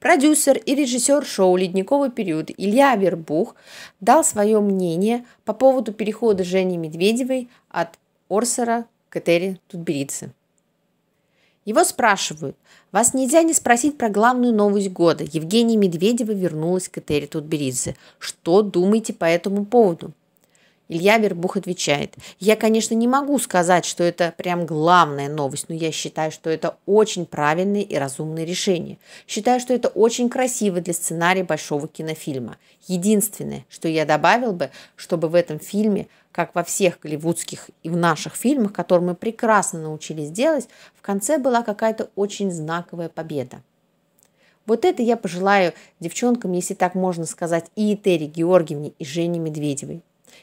Продюсер и режиссер шоу «Ледниковый период» Илья Вербух дал свое мнение по поводу перехода Жени Медведевой от Орсера к Этери Тутберидзе. Его спрашивают, вас нельзя не спросить про главную новость года. Евгения Медведева вернулась к Этери Тутберидзе. Что думаете по этому поводу? Илья Вербух отвечает, я, конечно, не могу сказать, что это прям главная новость, но я считаю, что это очень правильное и разумное решение. Считаю, что это очень красиво для сценария большого кинофильма. Единственное, что я добавил бы, чтобы в этом фильме, как во всех голливудских и в наших фильмах, которые мы прекрасно научились делать, в конце была какая-то очень знаковая победа. Вот это я пожелаю девчонкам, если так можно сказать, и Этери Георгиевне, и Жене Медведевой.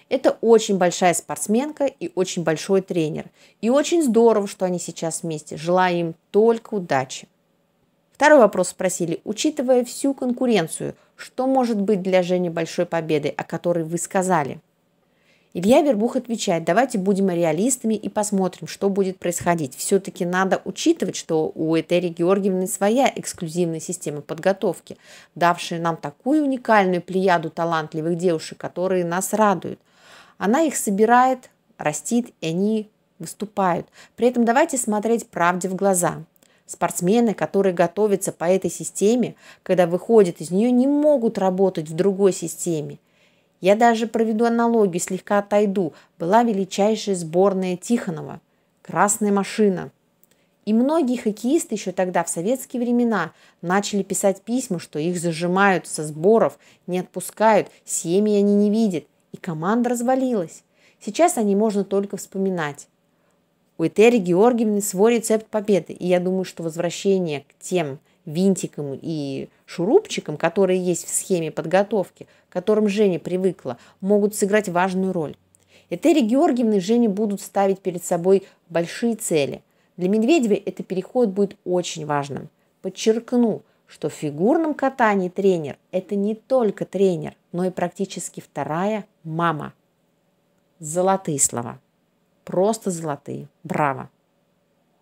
Это очень большая спортсменка и очень большой тренер. И очень здорово, что они сейчас вместе. Желаю им только удачи. Второй вопрос спросили. Учитывая всю конкуренцию, что может быть для Жени большой победой, о которой вы сказали? Илья Вербух отвечает, давайте будем реалистами и посмотрим, что будет происходить. Все-таки надо учитывать, что у Этери Георгиевны своя эксклюзивная система подготовки, давшая нам такую уникальную плеяду талантливых девушек, которые нас радуют – она их собирает, растит, и они выступают. При этом давайте смотреть правде в глаза. Спортсмены, которые готовятся по этой системе, когда выходят из нее, не могут работать в другой системе. Я даже проведу аналогию, слегка отойду. Была величайшая сборная Тихонова, красная машина. И многие хоккеисты еще тогда, в советские времена, начали писать письма, что их зажимают со сборов, не отпускают, семьи они не видят команда развалилась. Сейчас о ней можно только вспоминать. У Этери Георгиевны свой рецепт победы, и я думаю, что возвращение к тем винтикам и шурупчикам, которые есть в схеме подготовки, к которым Женя привыкла, могут сыграть важную роль. Этери Георгиевны и Женя будут ставить перед собой большие цели. Для Медведевой этот переход будет очень важным. Подчеркну, что в фигурном катании тренер – это не только тренер, но и практически вторая – мама. Золотые слова. Просто золотые. Браво.